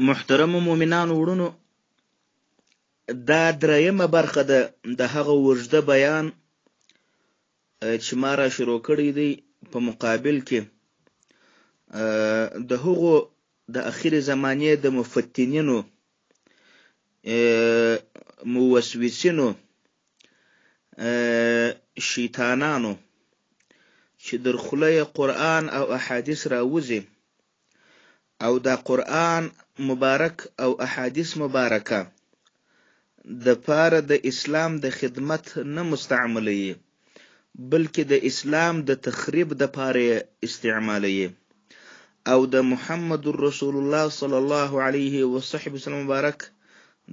محترمو مومنانو وروڼو دا درېیمه برخه ده د هغه اوږده بیان چې ما را شروع کړی دی په مقابل کې د هغو د اخیر زمانې د مفتنینو موسوسینو شیطانانو چې در خوله قرآن او احادیث راوځي او دا قرآن مبارک او احادیث مبارکه د پاره د اسلام د خدمت نه مستعملي بلکې د اسلام د تخریب د پاره استعمالي او د محمد رسول الله صلی الله علیه وصحبه وسلم مبارک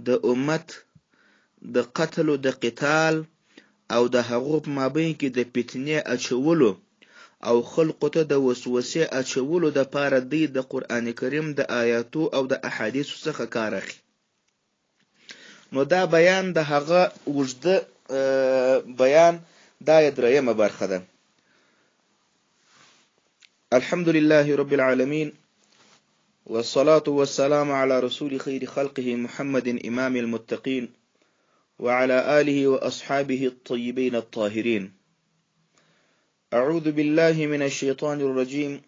د امت د قتل او د قتال او د هغو په مابین کې د فتنې اچولو او خلقو ته د وسوسې اچولو دپاره دوی د قرآن کریم د آیاتو او د احادیثو څخه کار اخلي نو دا بیان د هغه اوږده بیان دا یې درېیمه برخه ده الحمدلله رب العالمین والصلاة والسلام على رسول خير خلقه محمد إمام المتقين وعلى آله وأصحابه الطيبين الطاهرين أعوذ بالله من الشيطان الرجيم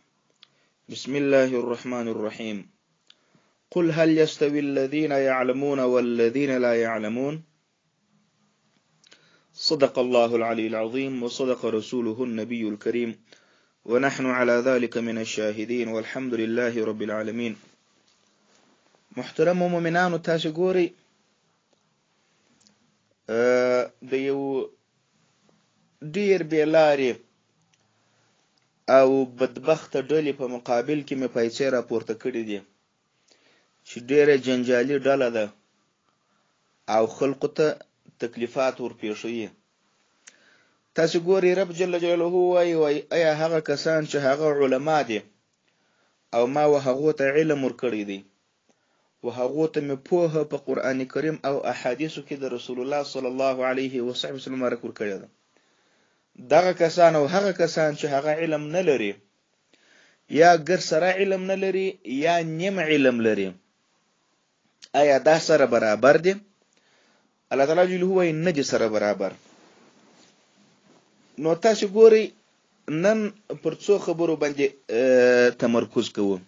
بسم الله الرحمن الرحيم قل هل يستوي الذين يعلمون والذين لا يعلمون صدق الله العلي العظيم وصدق رسوله النبي الكريم ونحن على ذلك من الشاهدين والحمد لله رب العالمين محترم مؤمنان تاسو ديو آه، دير یو او بدبخته ډلې په مقابل کې مې پیسې راپورته کړي دي چې ډېره جنجالي ډله ده او خلقو ته تکلیفات ورپېښوي تاسو ګوري رب جل جلاله وایي وایي ایا هغه کسان چې هغه علما دي او ما و هغو ته علم ورکړی دی و هغو ته مې پوهه په قرآن کریم او احادیثو کې د رسول الله صلی الله علیه وسلم ورکړې ده دغه کسان او هغه کسان چې هغه علم نه لري یا ګر سره علم نه لري یا نیم علم لري آیا دا سره برابر دي الله تعالی جل هو نه دي سره برابر نو تاسو ګوري نن پر څو خبرو باندې تمرکز کوو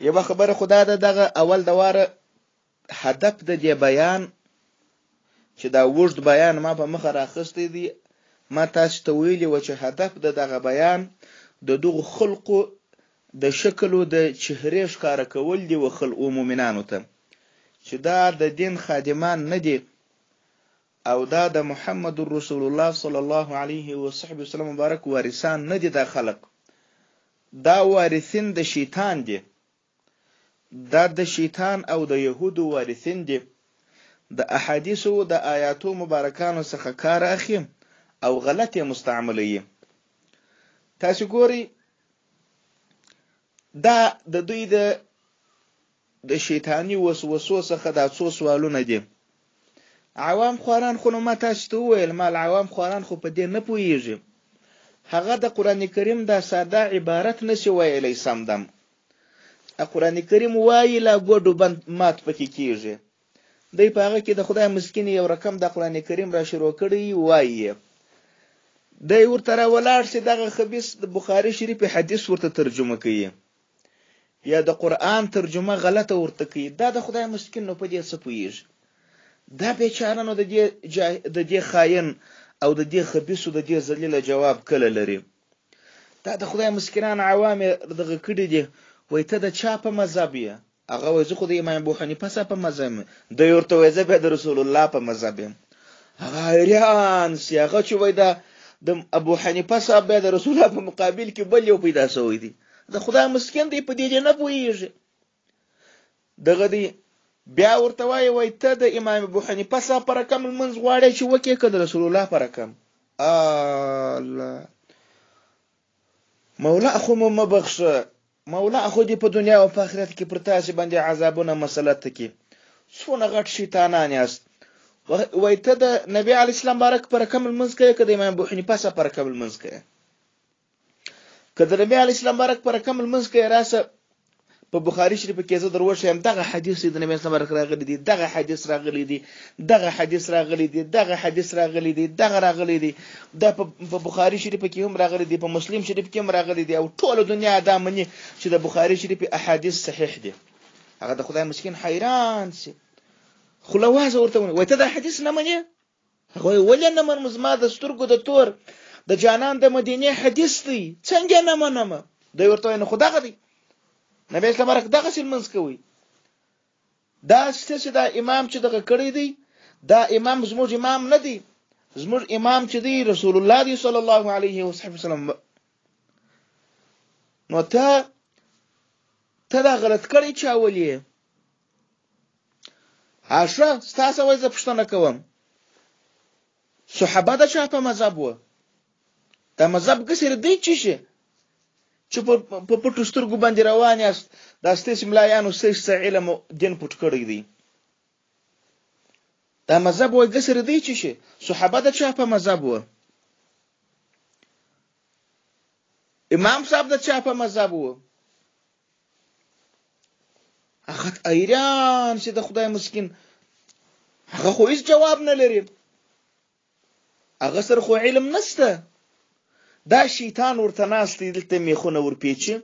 یوه خبره خدا ده دغه اول دواره هدف د دې بیان چې دا وجد بیان ما په مخه راخستی دی ما تاسو ته ویلي و چې هدف د دغه بیان د دغو خلقو د شکلو د چهره ښکاره کول دی و خل عمومینانو ته چې دا د دین خادمان نه دی او دا د محمد رسول الله صلی الله علیه و صحبه وسلم مبارک وارثان نه دی دا خلق دا وارثین د شیطان دی دا د شیطان او د یهودو وارثین دی د احادیثو د آیاتو مبارکانو څخه کار اخیم او غلطې مستعملوي تاسو ګوري دا د دوی د د شیطانی وسوسو څخه دا څو سوالونه دي عوام خوران خو نو ما تاسو ته وویل مال عوام خوران خو په دې نه پوهیږي هغه د قران کریم دا ساده عبارت نشي ویلی سم دم قران کریم وایي لا ګډو بند مات پکې کیږي دی په هغه کې د خدای مسکین یو رقم د قران کریم را شروع کړی وایي د ورته را ولاړ سي دغه خبيس د بخاري شریف حدیث ورته ترجمه کوي یا د قران ترجمه غلطه ورته کوي دا د خدای مسکین نو په دې څه پويږي دا بیچاره نو د دې د دې خاين او د دې خبيسو د دې ذلیل جواب کله لري دا د خدای مسکینان عوام دغه کړي دي وای ته د چا په مذهب یې هغه وای زه خو د امام ابو حنیفه سره په مذهب د یورته وای زه به د رسول الله په مذهب هغه ریان سی هغه چې وای دا د ابو حنیفه صاحب د رسول الله په مقابل کې بل یو پیدا شوی دی د خدای مسکین دی په دې نه پوهیږي دغه دی بیا ورته وای وای ته د امام ابو حنیفه صاحب پر کم منځ غواړي چې وکي کده رسول الله پر کم الله مولا خو مم بخشه مولا خو دې په دنیا او په آخرت کې پر تاسو باندې عذابونه مسله تکي څونه غټ شیطانان یاست وای ته د نبی علی اسلام بارک پر کوم لمونځ کوي که د امام ابو حنیفه سره پر کوم لمونځ کوي که د نبی علی اسلام بارک پر کوم لمونځ کوي راسه په بخاری شریف کې زه درو شم دغه حدیث د نبی اسلام بارک راغلی دی دغه حدیث راغلی دی دغه حدیث راغلی دی دغه حدیث راغلی دی دغه راغلی دی د په بخاری شریف کې هم راغلی دی په مسلم شریف کې هم راغلی دی او ټول دنیا دا مني چې د بخاری شریف احادیث صحیح دي هغه د خدای مسکین حیران سي خوله وازه ورته ونه وای ته دا حدیث نه منې هغه وایي ولې نه منم زما د سترګو د تور د جانان د مدینې حدیث دی څنګه نه منم دی ورته وایي نو خو دغه دی نبی اسلام برک دغسې لمونځ کوي دا څه چې دا امام چې دغه کړی دی دا امام زموږ امام نه دی زموږ امام چې دی رسول الله دی صلی الله علیه وسلم نو ته ته دا غلط کړی چا ولې اشرف تاسو وایي زه پښتنه کوم صحابه د چا په مذهب و دا مذهب کسر دی چې شي چې په پټو سترګو باندې روان یاست دا ستاسو ملایانو ستاسو علم دین پټ کړی دی دا مذهب وایي کسر دی چې شي صحابه د چا په مذهب و امام صاحب د چا په مذهب و هغه ایران چې د خدای مسكين هغه خو هیڅ جواب نه لري هغه سره خو علم نشته دا شیطان ورته ناست دی دلته میخونه ورپیچي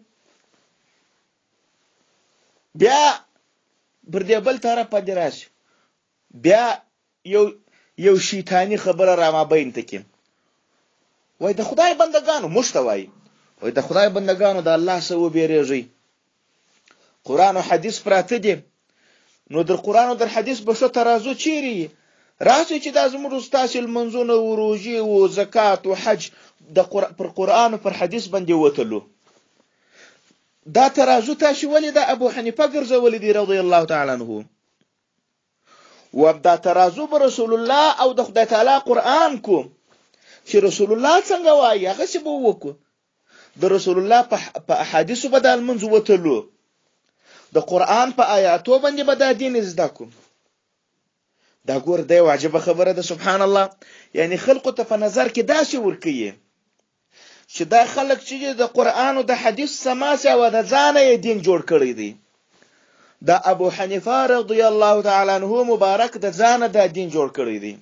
بیا بر دې بل طرف پدې راشي بیا یو یو شیطانی خبره را ما بین تکي وای د خدای بندگانو مشته وای وای د خدای بندگانو د الله سره وبېریږي قرآن او حدیث پراته دي نو در قرآن او در حدیث به شو ترازو چیري راسي چې دا زموږ استاسل منځونه او روزي او زکات او حج د قرآن پر قرآن او پر حدیث باندې وتلو دا ترازو تاسو ولې د ابو حنیفه ګرځولې دی رضی الله تعالی عنه و دا ترازو به رسول الله او د خدای تعالی قرآن کو چې رسول الله څنګه وایي هغه څه به وکړو د رسول الله په احادیثو بدل منځ وتلو د قران په آیاتو باندې به دا دین زده کوم دا ګور دی واجب خبره ده سبحان الله یعنی خلق ته په نظر کې دا شی ورکیه چې دا خلک چې د قران او د حدیث سماسه او د ځانه دین جوړ کړی دی دا ابو حنیفه رضی الله تعالی عنه مبارک د ځانه د دین جوړ کړی دی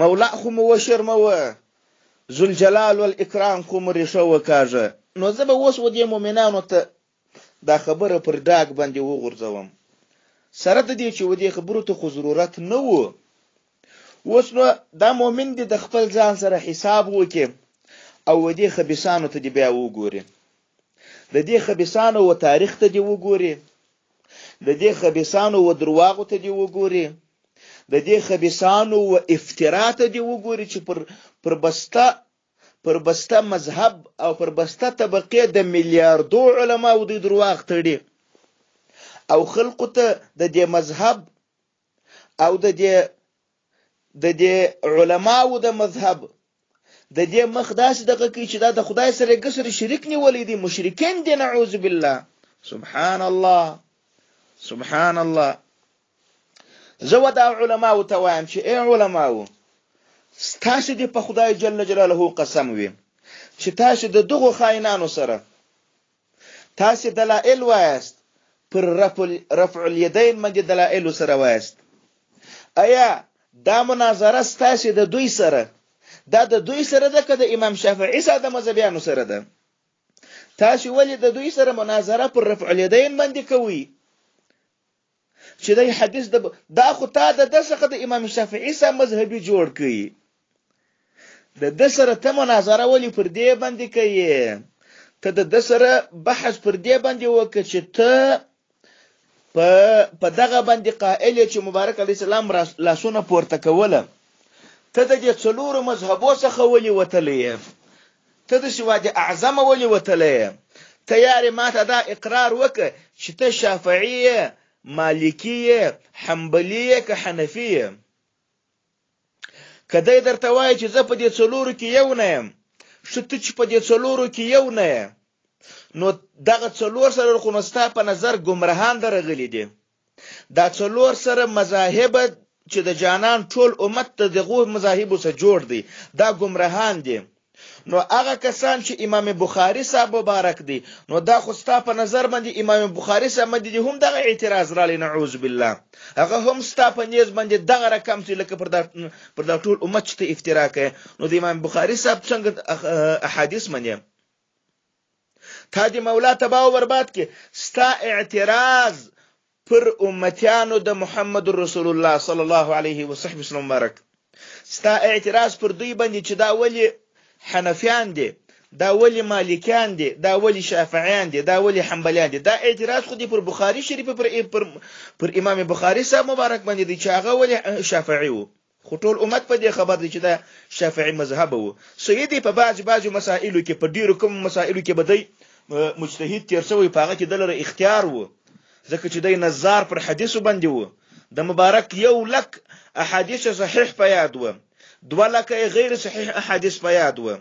مولا خو مو شرمه و ذل جلال والاکرام کوم ریښه وکاږه نو زه به اوس و دې مؤمنانو ته دا خبره پر ډاګ باندې وغورځوم سره د دې چې و دې خبرو ته خو ضرورت نه وو اوس نو دا مؤمن دی د خپل ځان سره حساب وکړي او و دې خبيسانو ته دی بیا وګوري د دې خبيسانو و تاریخ ته دی وګوري د دې خبيسانو و درواغو ته دی وګوري د دې خبيسانو و افترا ته دی وګوري چې پر پر بسته پر بسته مذهب او پر بسته طبقه د میلیاردو علماو د درواغ تړي او خلقو ته د دې مذهب او د دې د دې علماو د مذهب د دې مخ داسې دغه کې چې دا د خدای سره ګسر شریک نیولې دي مشرکین دي نعوذ بالله سبحان الله سبحان الله زو دا علماو ته وایم چې اي علماو تاسو دې په خدای جل جلاله قسم وي چې تاسو د دغو خاینانو سره تاسو دلائل وایست پر رفع الیدین باندې دلائل سره وایست آیا دا مناظره ستاسو د دوی سره دا د دوی سره ده که د امام شافعي ساده مذهبیانو سره ده تاسو ولې د دوی سره مناظره پر رفع الیدین باندې کوي چې دا حدیث د دا خو تا د دغه د امام شافعي سره مذهبي جوړ کړي د د سره ته مناظره ولې پر دې باندې کوي ته د د سره بحث پر دې باندې وکړه چې ته په په دغه باندې قائل چې مبارک علی السلام لاسونه پورته کوله ته د څلورو مذهبو څخه ولې وتلې ته د سواد اعظم ولې وتلې ته یاري ماته دا اقرار وکړه چې ته شافعیه مالکیه حنبلیه که حنفیه کدی درته وای چې زه په دې څلورو کې یو نه یم شته چې په دې څلورو کې یو نه یې نو دغه څلور سره خو نستا په نظر گمراهان درغلي دي دا څلور سره مذاهب چې د جانان ټول امت ته دغه مذاهب سره جوړ دي دا گمراهان دي نو هغه کسان چې امام بخاری صاحب مبارک دي نو دا خو ستا په نظر باندې امام بخاری صاحب باندې هم دغه اعتراض را لې نعوذ بالله هغه هم ستا په نیز باندې دغه رقم چې لکه پر دا پر دا ټول امت ته افترا کوي نو د امام بخاری صاحب څنګه احادیث منې تا دی مولا تباو برباد کې ستا اعتراض پر امتیانو د محمد رسول الله صلی الله علیه وسلم مبارک ستا اعتراض پر دوی باندې چې دا ولی حنفیان دي دا ولی مالکیان دي دا ولی شافعیان دي دا ولی حنبلیان دي دا اعتراض خو دي پر بخاری شریف پر پر, پر امام بخاری صاحب مبارک باندې دي چې هغه ولی شافعی وو خو ټول امت په دې خبر دي چې دا شافعي مذهب وو سیدی په باج باج مسائلو کې په ډیرو کوم مسائلو کې بدای مجتهد تیر شوی په هغه کې دلر اختیار وو ځکه چې دای نظار پر حدیثو باندې وو د مبارک یو لک احادیث صحیح په یاد وو دوه لکه غیر صحیح احادیث په یاد و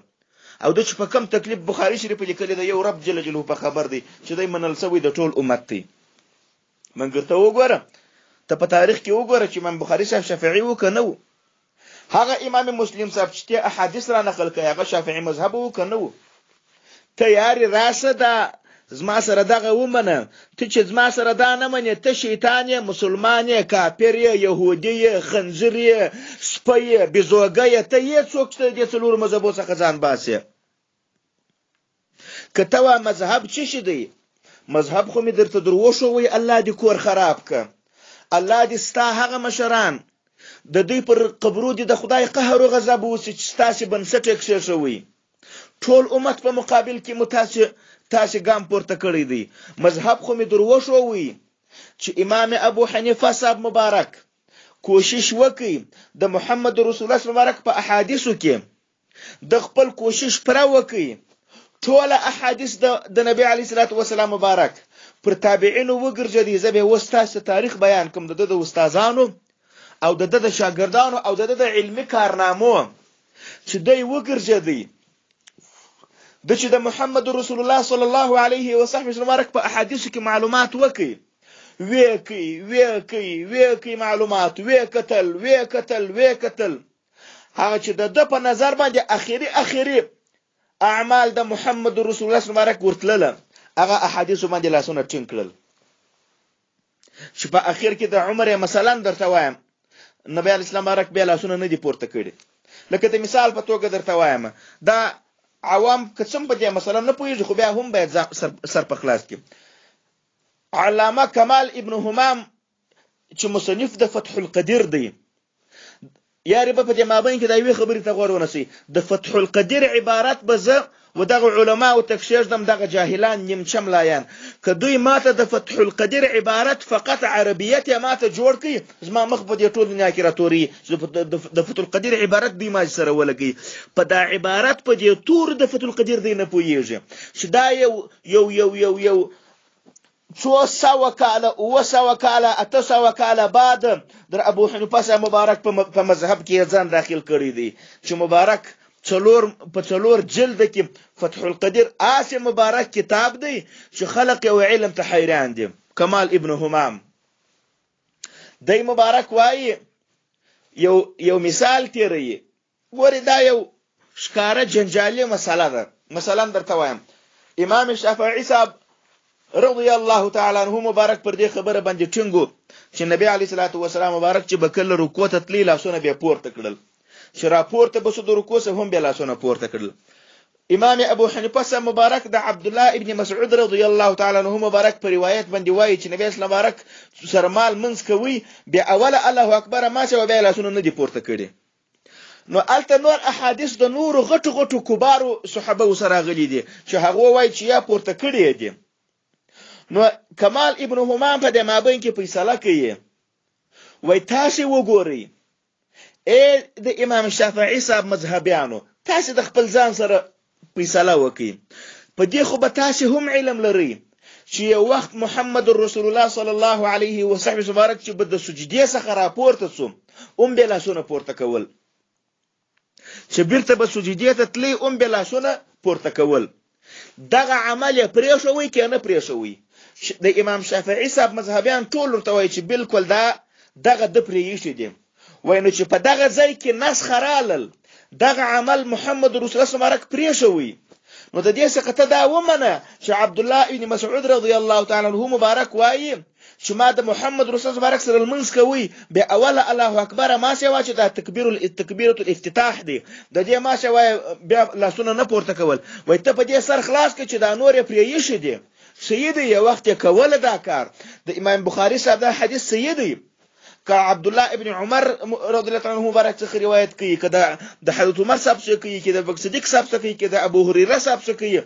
او د چې په کم تکلیف بخاری شریف لیکلی د یو رب جل جلاله په خبر دی چې دای منل سوی د ټول امت دی منګر ته وګوره ته په تاریخ کې وګوره چې من بخاری صاحب شافعي وکنه هغه امام مسلم صاحب چې احادیث را نقل کوي هغه شافعي مذهب وکنه تیاری راسه ده زما سره دغه ومنه ته چې زما سره دا نه منې ته شیطان یې مسلمان یې کافر یې یهودي یې خنزیر یې سپی یې بېزوګه یې ته یې څوک شته دې څلورو مذهبو څخه ځان باسې که ته وایه مذهب څه شي دی مذهب خو مې درته در وښوی الله دې کور خراب که الله دې ستا هغه مشران د دوی پر قبرو دې د خدای قهر او غضب وسي چې ستاسې بنسټ یې کښېښوي ټول امت په مقابل کې مو تاسې تاسو ګام پورته کړی دی مذهب خو می درو شو وی چې امام ابو حنیفه صاحب مبارک کوشش وکي د محمد رسول الله مبارک په احادیثو کې د خپل کوشش پر وکي ټول احادیث د نبی علی صلوات و سلام مبارک پر تابعین وګرځي زبه وستاسو تاریخ بیان کوم د د استادانو او د د شاګردانو او د د علمي کارنامو چې دوی وګرځي د چې د محمد رسول الله صلی الله علیه وسلم مبارک په احادیثو کې معلومات وکړي وې کوي وې کوي وې کوي معلومات وې کتل وې کتل وې کتل هغه چې د په نظر باندې اخیری اخیری اعمال د محمد رسول الله صلی الله علیه ورتلله هغه احادیث باندې لاسونه ټینګ کړل چې په اخر کې د عمر مثلا درته وایم نبی اسلام مبارک به لاسونه نه دی پورته کړی لکه د مثال په توګه درته وایم دا عوام قسم په دې مسله نه پوهیږي خو بیا هم باید سر په خلاص کې علامه کمال ابن همام چې مصنف د فتح القدیر دی یاري په دې مابین کې دا وی خبرې ته غوړونه سي د فتح القدیر عبارت به زه و دغه علما او تفسیردم دغه جاهلان نیمچم لایان که دوی ماته د فتح القدیر عبارت فقط عربیت یې ماته جوړ کړي زما مخ په دې ټول دنیا کې راتوري د فتح القدیر عبارت دوی ما سره ولګي په دا عبارت په دې تور د فتح القدیر دی نه پوهیږي چې دا یو یو یو یو یو څو سوه کاله اوه سوه کاله اته سوه کاله بعد در ابو حنیفه مبارک په مذهب کې ځان داخل کړی دی چې مبارک څلور په څلور جلد کې فتح القدیر آسی مبارک کتاب دی چې خلق او علم ته حیران دي کمال ابن همام دی مبارک وایي یو یو مثال تیری ګوري دا یو ښکارا جنجالي مسله ده مثلا درته وایم امام شافعي صاحب رضی الله تعالی عنہ مبارک پر دې خبره باندې ټینګو چې نبی علی صلوات و سلام مبارک چې بکله رکوع تطلیل او سونه به پورته کړل چې راپورته بسو د رکوع څخه هم بیا لاسونه پورته کړل امام ابو حنیفه سره مبارک د عبد الله ابن مسعود رضی الله تعالی عنہ مبارک په روایت باندې وایي چې نبی اسلام مبارک سرمال منس کوي بیا اوله الله اکبر ما چې بیا لاسونه نه دی پورته کړی نو الته نور احادیث د نور غټو غټو کبارو صحابه سره غلي دي چې هغه وایي چې یا پورته کړی دي نو کمال ابن همام په دې مابین کې فیصله کوي وای تاسو وګورئ اې د امام شافعي صاحب مذهبيانو تاسو د خپل ځان سره فیصله وکړئ په دې خو به تاسو هم علم لرئ چې یو وخت محمد رسول الله صلی الله علیه و صحبه مبارک چې د سجدي څخه راپورته سو اوم به لاسونه پورته کول چې بیرته به سجدي ته تلی اوم به لاسونه پورته کول دغه عمل پرې شوی کې نه پرې شوی د امام شافعي صاحب مذهبيان ټول ورته وایي چې بالکل دا دغه د پرې شي دي وای نو چې په دغه ځای کې نسخ رالل دغه عمل محمد رسول الله مبارک پریښوي نو د دې څخه ته دا ومنه چې عبد الله ابن مسعود رضی الله تعالی عنه مبارک وایي چې ما د محمد رسول الله مبارک سره المنس کوي به اوله الله اکبر ما سیوا چې دا تکبیر التکبیره الافتتاح دی د دې ما سیوا بیا لاسونه نه پورته کول وای ته په دې سر خلاص کې چې دا نور پریېشه دي سیدی یو وخت یې کوله دا کار د امام بخاری صاحب دا حدیث سیدی ک عبد الله ابن عمر رضی الله عنه مبارک څخه روایت کوي کدا د حضرت عمر صاحب څخه کوي کدا بک صدیق صاحب څخه کوي کدا ابو هريره صاحب څخه کوي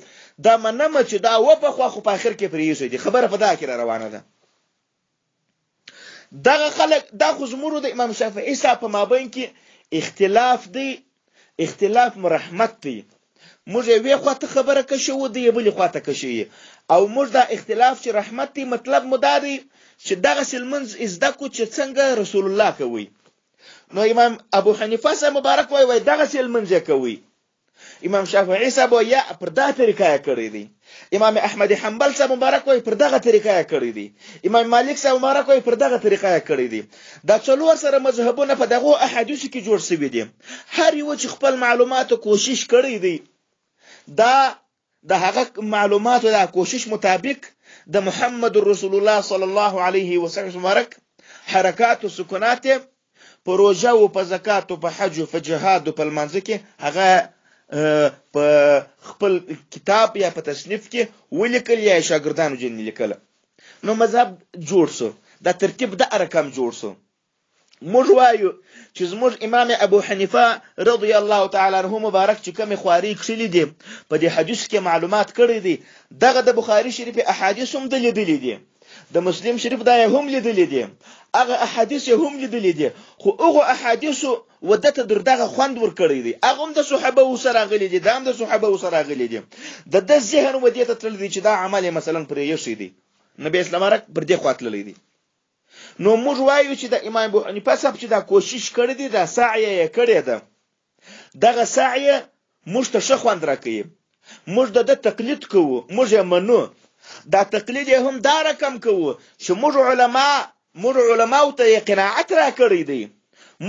دا منم چې دا و په خو په اخر کې پریږي دي خبره په دا کې روانه ده دغه خلک دا خو زمورو د امام شافعي صاحب په مابین کې اختلاف دی اختلاف مرحمت دی موږ یوې خواته خبره کښو دی بلې خواته کښی او موږ دا اختلاف چې رحمت دی مطلب مو دا دی چې دغه سلمنز ازده کو چې څنګه رسول الله کوي نو امام ابو حنیفه صاحب مبارک وای وای دغه سلمنز کوي امام شافعي صاحب یا پر دا طریقه کړی دی امام احمد حنبل صاحب مبارک وای پر دغه طریقه کړی دی امام مالک صاحب مبارک وای پر دغه طریقه کړی دی دا څلور سره مذهبونه په دغه احادیث کې جوړ شوی دي هر یو چې خپل معلوماتو کوشش کړی دی دا د هغه معلوماتو د کوشش مطابق د محمد رسول الله صلی الله علیه وسلم مبارک حرکات او سکونات په روژه او په زکات او په حج او په جهاد او په لمانځه کې هغه په خپل کتاب یا په تصنیف کې ولیکل یا شاګردانو جن لیکل نو مذهب جوړ سو دا ترتیب د ارقام جوړ سو موږ وایو چې زموږ امام ابو حنیفه رضی الله تعالی عنه مبارک چې کوم خواري کښلې دي په دې حدیث کې معلومات کړي دي دغه د بخاری شریف احادیث هم د لیدلې دي د مسلم شریف دا هم لیدلې دي هغه احادیث هم لیدلې دي خو هغه احادیث ودته در دغه خوند ور کړی دي هغه هم د صحابه وسره غلي دي دا هم د صحابه وسره غلي دي د د ذهن ودیته تل دي چې دا عمل مثلا پرې یشي دي نبی اسلام راک پر دې خواته لیدي نو موږ وایو چې د امام ابو حنیفه صاحب چې دا کوشش کړی دی دا سعی یې کړی ده دغه سعی موږ ته ښه خوند راکوي موږ د ده تقلید کوو موږ یې منو دا تقلید یې هم دا رقم کوو چې موږ علما موږ علماو ته یې قناعت راکړی دی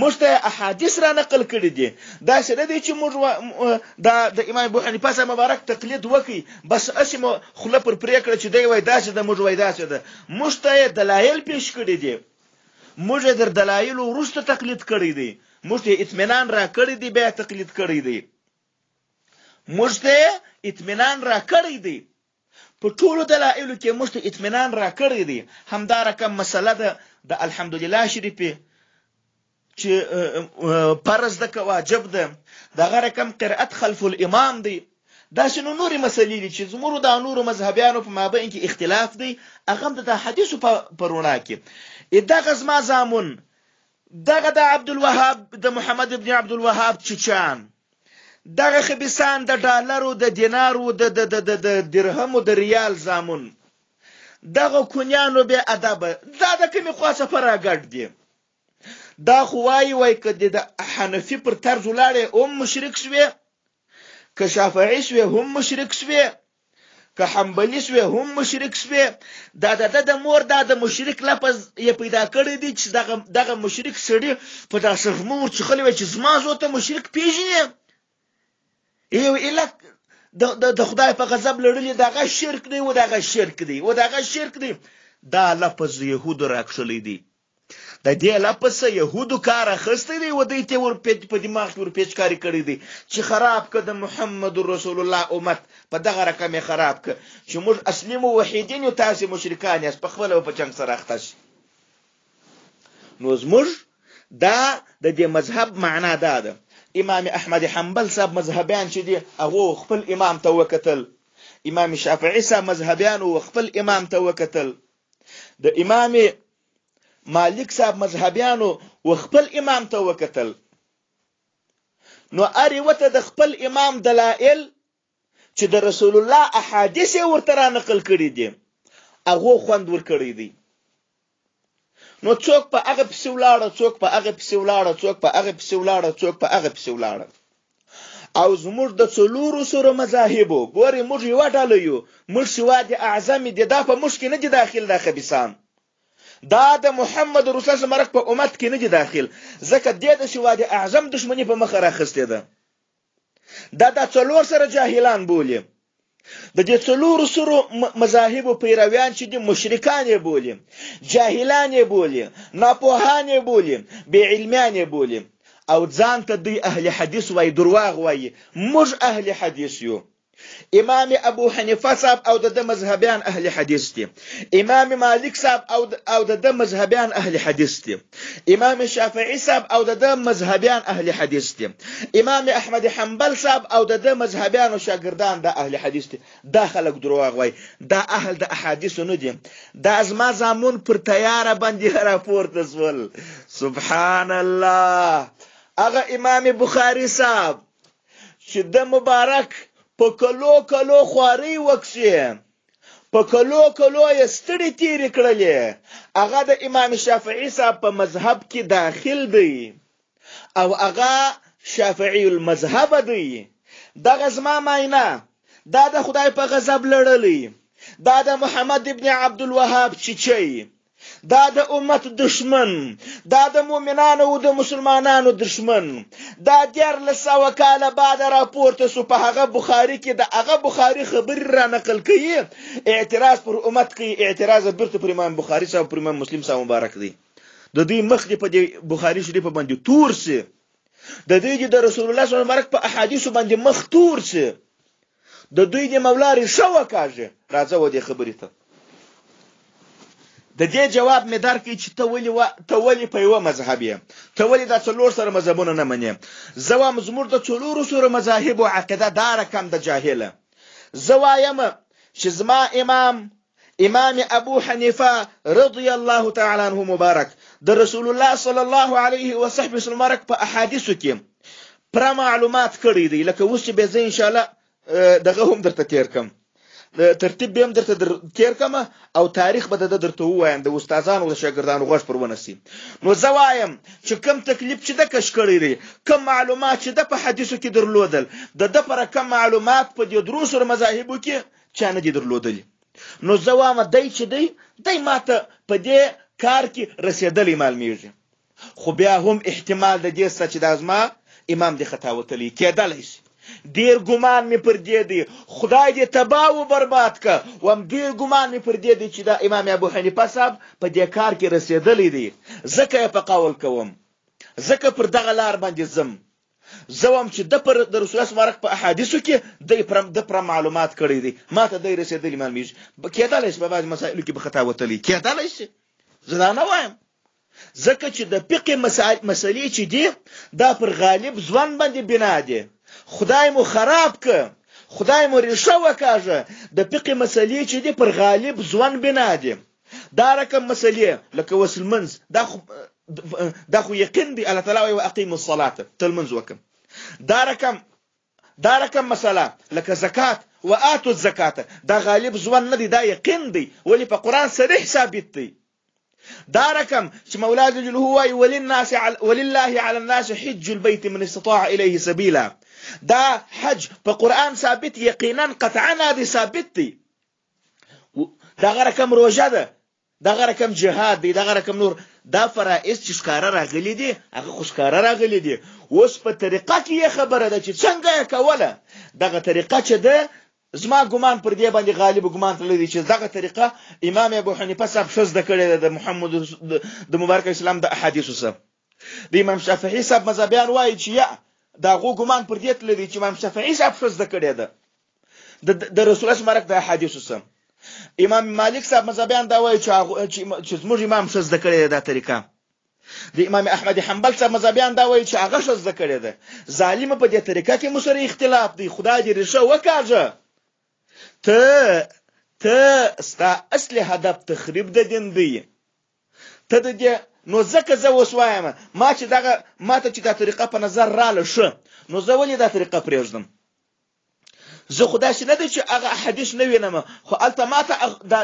موږ ته احادیث را نقل کړي دي دا سره دی چې موږ دا د امام ابو حنیفه صاحب مبارک تقلید وکړي بس اسی مو خله پر پرې کړ چې دی وای دا چې د موږ وای دا چې ده موږ ته دلایل پیش کړي دي موږ در دلایل ورسته تقلید کړي دي موږ ته اطمینان را کړی دی بیا تقلید کړی دی موږ ته اطمینان را کړی دی په ټولو دلایلو کې موږ ته اطمینان را کړی دی همدارکه مسله ده د الحمدلله شریفې چې فرض ده که واجب ده دغه رقم قرأت خلف الامام دی دا شنو نورې مسلې دي چې زموږ د نورو مذهبيانو په مابین کې اختلاف دی هغه د حدیثو په رڼا کې دغه زما زامون دغه د عبد الوهاب د محمد ابن عبد الوهاب چچان دغه خبيسان د ډالرو د دینارو د د د د درهمو د ریال زامون دغه کونیانو به ادب دا د کومې خوا سفر راګړ دي دا خو وای وای کدی د حنفي پر طرز ولاړې هم مشرک شوه که شافعي شوه هم مشرک شوه که حنبلی شوه هم مشرک شوه دا د د مور دا د مشرک لفظ یې پیدا کړی دی چې دغه دغه مشرک سړی په دا شغمور چې خلوی چې زما زو ته مشرک پیژنې یو الک د د خدای په غضب لړلې دغه شرک دی و دغه شرک دی و دغه شرک دی دا لفظ يهود راکښلې دي د دې لپسه يهودو کار اخستی دی ودی ته ور په دماغ کې ور پیچکاری کړی دی چې خراب کړ د محمد رسول الله امت په دغه رقم خراب کړ چې موږ اصلي موحدین او تاسو مشرکان یاست په خپل په جنگ سره اخته شي نو زموږ دا د دې مذهب معنا دا ده امام احمد حنبل صاحب مذهبيان چې دی هغه خپل امام ته وکتل امام شافعي صاحب مذهبيان او خپل امام ته وکتل د امام مالک صاحب مذهبیانو و خپل امام ته وکتل نو اری وته د خپل امام دلائل چې د رسول الله احادیث ورته را نقل کړي دي هغه خوند ور کړی دی نو څوک په هغه پسې ولاړه څوک په هغه پسې ولاړه څوک په هغه پسې ولاړه څوک په هغه پسې ولاړه او زموږ د څلورو سره مذاهبو ګوري موږ یو ډول یو موږ سواد اعظم دي دا په مشکل نه دي داخل دا خبيسان دا د محمد رسول الله مرګ په امت کې نه دی داخل ځکه د دې د شواد اعظم دشمنی په مخه راخستې ده دا د څلور سره جاهلان بولي د دې څلور سره مذاهب پیرویان چې د مشرکان یې بولي جاهلان یې بولي ناپوهان یې بولي بې علمیان یې بولي او ځان ته دوی اهل حدیث وای درواغ وای موږ اهل حدیث یو امام ابو حنیفه صاحب او د مذهبیان اهل حدیث دي امام مالک صاحب او او د مذهبیان اهل حدیث دي امام شافعي صاحب او د مذهبیان اهل حدیث دي امام احمد حنبل صاحب او د مذهبیان او شاګردان د اهل حدیث دي دا خلک دروغ وای دا اهل د احادیث نه دي دا از ما زامون پر تیار باندې راپورته سول سبحان الله هغه امام بخاري صاحب چې د مبارک په کلو کلو خواري وکشي په کلو کلو یې ستړي تیرې کړلې هغه د امام شافعي صاحب په مذهب کې داخل دی او هغه شافعي المذهب دی دغه زما معنا دا د خدای په غضب لړلی دا د محمد ابن عبد الوهاب چچی دا د امت دشمن دا د مؤمنانو او د مسلمانانو دشمن دا دیر لسوه کاله بعد راپورته سو په هغه بخاري کې د هغه بخاري خبر را نقل کړي اعتراض پر امت کوي اعتراض بیرته پر امام بخاري صاحب پر امام مسلم صاحب مبارک دی د دې مخ دی په بخاري شریف باندې تور سي د دوی د رسول الله صلی الله علیه په احادیث باندې مختور شي د دوی د مولا رښه وکاږي راځه و دې خبرې ته د دې جواب مې درکې چې ته ولې و... ته ولې په یو مذهب یې ته ولې دا څلور سره مذهبونه نه منې زه وایم زموږ د څلورو سره مذاهب او عقیده دا رقم د جاهله زه وایم چې زما امام امام ابو حنیفه رضی الله تعالی عنه مبارک د رسول الله صلی الله علیه و صحبه وسلم مبارک په احادیثو کې پر معلومات کړی دی لکه اوس چې به زه ان شاء الله دغه هم درته تیر کوم ترتیب به هم درته در تیر کمه او تاریخ به د درته وایم د استادانو او د شاګردانو غوښ پر ونسی نو زه وایم چې کم تکلیف چې د کش کړی لري کم معلومات چې د په حدیثو کې درلودل د د پر کم معلومات په دې دروس او مذاهبو کې چا نه دي درلودل نو زه وایم دای چې دی دای ماته په دې کار کې رسیدلی معلومیږي خو بیا هم احتمال د دې څه چې د ازما امام دی خطا وتلی کېدلی شي ډیر ګمان می پر دې دی خدای دې تباہ و برباد که و همدې ګمان مې پر دې دی چې دا امام ابو حنیفه صاحب په دې کار کې رسېدلی دی ځکه یې په قول کوم ځکه پر دغه لار باندې ځم زه وم چې د پر د رسول الله مبارک په احادیثو کې د پرم د پر معلومات کړی دي ما ته د رسیدلې معلومیږي کېدای شي په بعض مسایلو کې به خطا وتلی کېدای شي زه دا نه وایم ځکه چې د فقه مسائل مسلې چې دي دا پر غالب ځوان باندې بنا دي خدای مو خراب ک خدای مو ریښه وکاږه د فقې مسلې چې دي پر غالب ځوان بنا دي دا رقم مسلې لکه وصل منځ دا خو دا خو یقین دی الله تعالی وایي اقیم الصلاه تل منځ وکم دا رقم دا رقم مسله لکه زکات واتو الزکات دا غالب ځوان نه دی دا یقین دی ولی په قران صریح ثابت دی دا رقم چې مولا جل هو وای وللناس ولله على الناس حج البيت من استطاع اليه سبيلا دا حج په قران ثابت یقینا قطعا دی ثابت دی دغه رقم روژه ده دغه رقم جهاد دی دغه رقم نور دا فرائض چې ښکاره راغلي دي هغه خو ښکاره راغلي دي اوس په طریقه کې یې خبره ده چې څنګه یې کوله دغه طریقه چې ده زما ګمان پر دې باندې غالب ګمان تللی دی چې دغه طریقه امام ابو حنیفه صاحب شز د کړی ده د محمد د مبارک اسلام د احادیثو سره د امام شافعي صاحب مذهبيان وایي چې یا دا غو ګمان پر دې تللی چې امام شافعي صاحب ښه زده کړی ده د رسول الله مبارک د احادیثو سم امام مالک صاحب مذهبيان دا وایي چې چې زموږ امام ښه زده کړی دا طریقه د امام احمد حنبل صاحب مذهبيان دا وایي چې هغه ښه زده کړی ده ظالم په دې طریقه کې مو سره اختلاف دی خدای دې رښه وکاږه ته ته ستا اصلي هدف تخریب د دین دی ته د نو ځکه زه اوس وایم ما چې دغه ماته چې دا طریقه په نظر راله ښه نو زه ولې دا طریقه پرېږدم زه خو داسې نه دی چې هغه حدیث نه وینم خو هلته ماته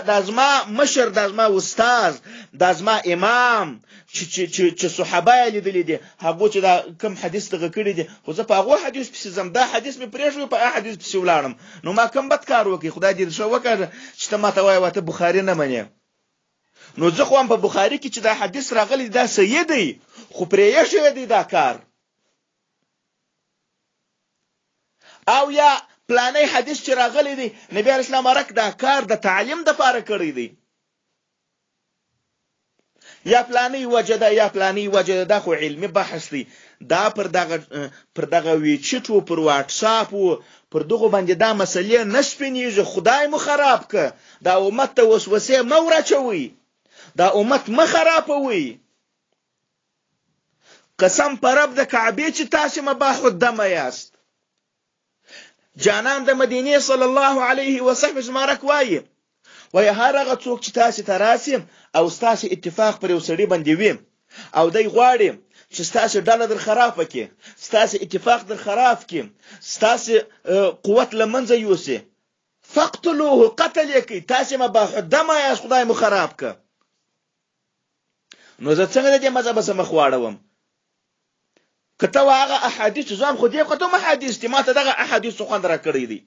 دا زما مشر دا زما استاز دا زما امام چې صحابه یې لیدلي دي هغو چې دا کوم حدیث دغه کړی دی خو زه په هغو حدیث پسې ځم دا حدیث مې پرېښود په هغه حدیث پسې ولاړم نو ما کوم بد کار وکړ خدای دې ښه وکړه چې ته ماته وایې ته بخاري نه منې نو زه خو هم په بخاري کې چې دا حدیث راغلی دا صحیح دی خو پرې شوی دی دا کار او یا پلانی حدیث چې راغلی دی نبی اسلام ورک دا کار د تعلیم د پاره کړی دی یا پلانی وجده یا پلانی وجده دا خو علمي بحث دی دا پر دغه پر دغه ویچټو پر واتساپ پر دغه باندې دا مسلې نشپنیږي خدای مو خراب ک دا امت ته وسوسه مو راچوي دا امت مه خرابوي قسم پر رب د کعبه چې تاسو مباح الدم یاست جانان د مدینه صلی الله علیه وسلم زمارک وایي وای هرغه څوک چې تاسو تراسم او تاسو اتفاق پر وسړي باندې وي او دی غواړي چې ستاسو ډله در خراب کې ستاسو اتفاق در خراب کې ستاسو قوت لمنځه یوسي فقتلوه قتل یې کوي تاسو مباح دمه یا خدای مو خراب که نو زه څنګه دې مذهب سم خواړوم کته واغه احادیث ځان خو دې کته ما حدیث دې ما ته دغه احادیث خوند را کړی دي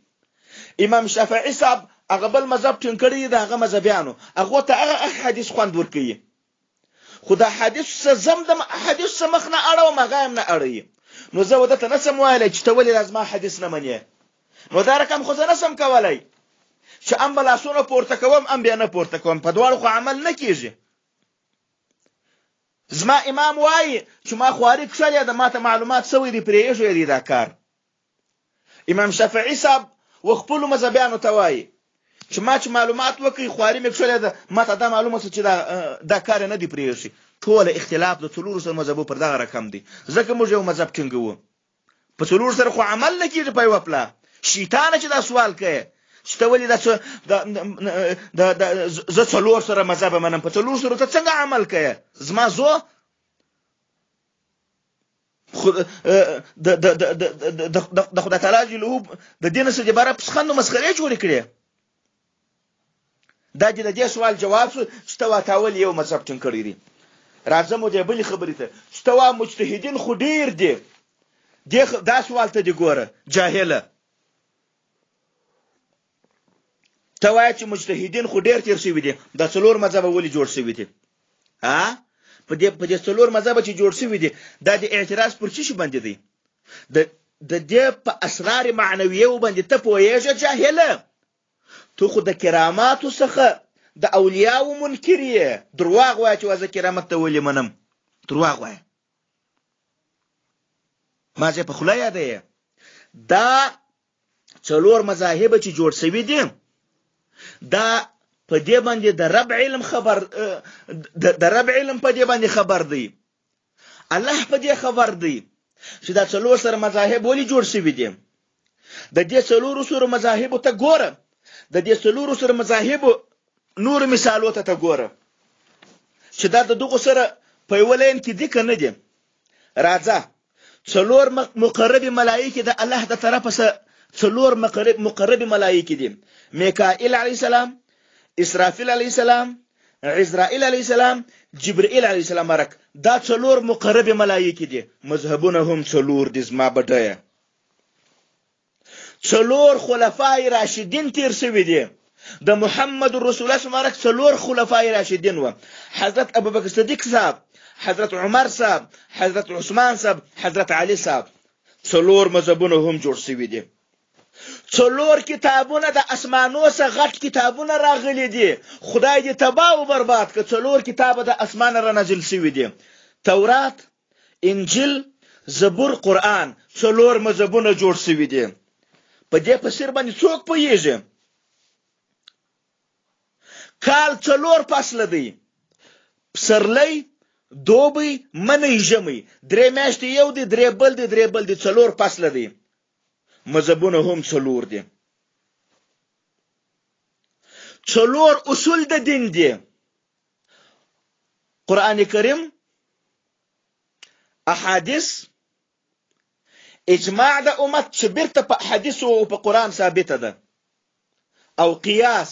امام شافعي صاحب هغه بل مذهب ټینګ کړی دی هغه مذهبيانو هغه ته هغه احادیث خوند ورکړي خدا حدیث سره زم د حدیث سره مخ نه اړو ما غایم نه اړی نو زه ودته نسم وایلی چې ته ولې لازم حدیث نه منې نو دا رقم خو زه نسم کولای چې ام بلاسونه پورته کوم ام بیا نه پورته کوم په دواړو خو عمل نه کیږي زما امام وایي چې ما خواري کښلې ده ماته معلومات سوي دي پرې ایښی دی دا کار امام شافعي صاحب و خپلو مذهبیانو ته وایي چې ما چې معلومات وکړي خواري مې کښلې ده ماته دا معلومه شوه چې دا دا کار نه دی پرې ایښی ټوله اختلاف د څلورو سره مذهبو پر دغه رقم دی ځکه موږ یو مذهب ټینګوو په څلور سره خو عمل نه کېږي په یوه پله شیطانه چې دا سوال کوي چې ته ولې دا د د زه څلور سره مزه به منم په څلور سره ته څنګه عمل کوې زما زو د د د د د خدای تعالی جلو د دین سره جبره پسخند مسخره جوړ کړي دا چې د دې سوال جواب شو چې ته واتاول یو مذهب ټینګ کړی دی راځم او دې بل خبرې ته چې ته مجتهدین خو ډیر دي دا سوال ته دی ګوره جاهله ته وایې چې مجتهدین خو ډېر تیر شوي دي دا څلور مذهبه ولې جوړ شوي دي ها په دې په دې څلور مذهبه چې جوړ شوي دي دا د اعتراض پر څه باندې دی د د دې په اسرار معنویه باندې ته پوهېږې جاهله تو خو د کراماتو څخه د اولیاو منکر یې درواغ وایي چې وزه کرامت ته ولې منم درواغ وایي ما چې په خوله یاده دا څلور مذاهب چې جوړ شوي دي دا په دې باندې د رب علم خبر د رب علم په دې باندې خبر دی الله په دې خبر دی چې دا څلور سره مذاهب ولې جوړ شوي دي د دې څلورو سره مذاهب ته ګوره د دې څلورو سره مذاهب نور مثالو ته ته ګوره چې دا د دغه سره په ولین کې دي کنه دي راځه څلور مقرب ملایکه د الله د طرفه څلور مقرب مقرب ملایکه دي میکائیل علیه السلام اسرافیل علیه السلام عزرائیل علیه السلام جبرئیل علیه السلام مرک دا څلور مقرب ملایکی دي مذهبونه هم څلور دي زما بډایه څلور خلفای راشدین تیر شوي دي د محمد رسول الله مبارک څلور خلفای راشدین و حضرت ابوبکر صدیق صاحب حضرت عمر صاحب حضرت عثمان صاحب حضرت علي صاحب څلور مذهبونه هم جوړ شوي دي څلور کتابونه د اسمانو څخه غټ کتابونه راغلي دي خدای دې تباہ او برباد کړه څلور کتابه د اسمانه را نازل شوي دي تورات انجیل زبور قرآن څلور مذهبونه جوړ شوي دي په دې پسیر باندې څوک پوهیږي کال څلور فصله دی پسرلی دوبی منی ژمی درې میاشتې یو دی درې بل دی درې بل دی څلور فصله دی مذهبونه هم څلور دي څلور اصول د دین دي قران کریم احادیث اجماع د امت چې بیرته په حدیث او په قران ثابته ده او قیاس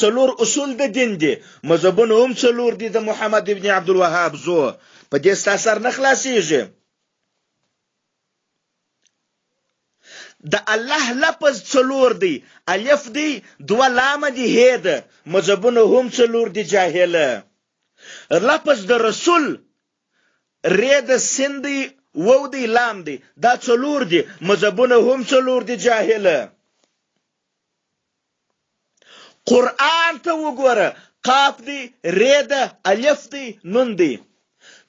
څلور اصول د دین دي مذهبونه هم څلور دي د محمد ابن عبد الوهاب زو په دې ساسر نه خلاصيږي د الله لفظ څلور دی الف دی دوه لام دی ه ده مذهبونه هم څلور دی جاهله لفظ د رسول ری د سین دی وو دی لام دی دا څلور دی مذهبونه هم څلور دی جاهله قرآن ته وګوره قاف دی ری ده الف دی نون دی